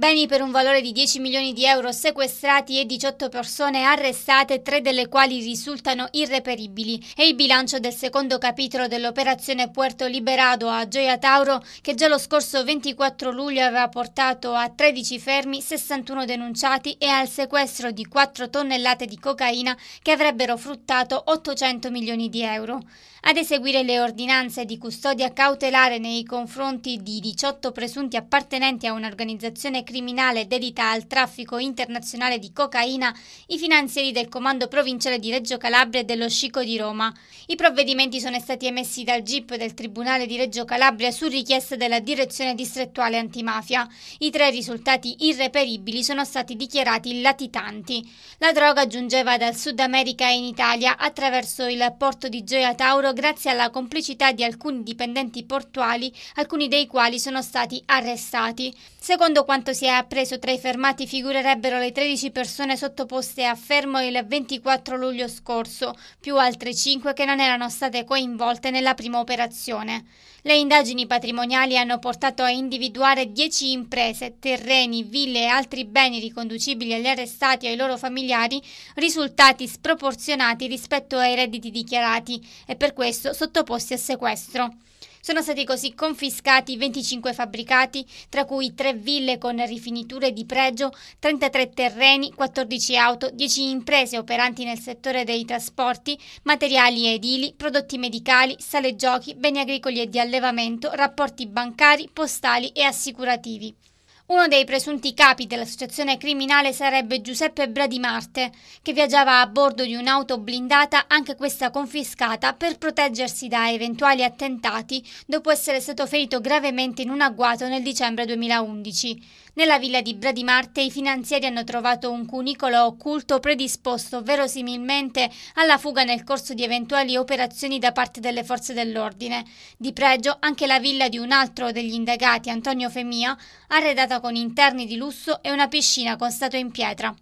Beni per un valore di 10 milioni di euro sequestrati e 18 persone arrestate, tre delle quali risultano irreperibili. E il bilancio del secondo capitolo dell'operazione Puerto Liberado a Gioia Tauro, che già lo scorso 24 luglio aveva portato a 13 fermi, 61 denunciati e al sequestro di 4 tonnellate di cocaina che avrebbero fruttato 800 milioni di euro. Ad eseguire le ordinanze di custodia cautelare nei confronti di 18 presunti appartenenti a un'organizzazione criminale dedita al traffico internazionale di cocaina i finanzieri del Comando Provinciale di Reggio Calabria e dello Scico di Roma. I provvedimenti sono stati emessi dal GIP del Tribunale di Reggio Calabria su richiesta della Direzione Distrettuale Antimafia. I tre risultati irreperibili sono stati dichiarati latitanti. La droga giungeva dal Sud America in Italia attraverso il porto di Gioia Tauro grazie alla complicità di alcuni dipendenti portuali, alcuni dei quali sono stati arrestati. Secondo quanto quanto si è appreso tra i fermati figurerebbero le 13 persone sottoposte a fermo il 24 luglio scorso, più altre 5 che non erano state coinvolte nella prima operazione. Le indagini patrimoniali hanno portato a individuare 10 imprese, terreni, ville e altri beni riconducibili agli arrestati e ai loro familiari, risultati sproporzionati rispetto ai redditi dichiarati e per questo sottoposti a sequestro. Sono stati così confiscati 25 fabbricati, tra cui 3 ville con rifiniture di pregio, 33 terreni, 14 auto, 10 imprese operanti nel settore dei trasporti, materiali edili, prodotti medicali, sale giochi, beni agricoli e di allevamento, rapporti bancari, postali e assicurativi. Uno dei presunti capi dell'associazione criminale sarebbe Giuseppe Bradimarte, che viaggiava a bordo di un'auto blindata, anche questa confiscata, per proteggersi da eventuali attentati dopo essere stato ferito gravemente in un agguato nel dicembre 2011. Nella villa di Bradimarte i finanzieri hanno trovato un cunicolo occulto predisposto verosimilmente alla fuga nel corso di eventuali operazioni da parte delle forze dell'ordine. Di pregio anche la villa di un altro degli indagati, Antonio Femia, arredata con interni di lusso e una piscina con statua in pietra.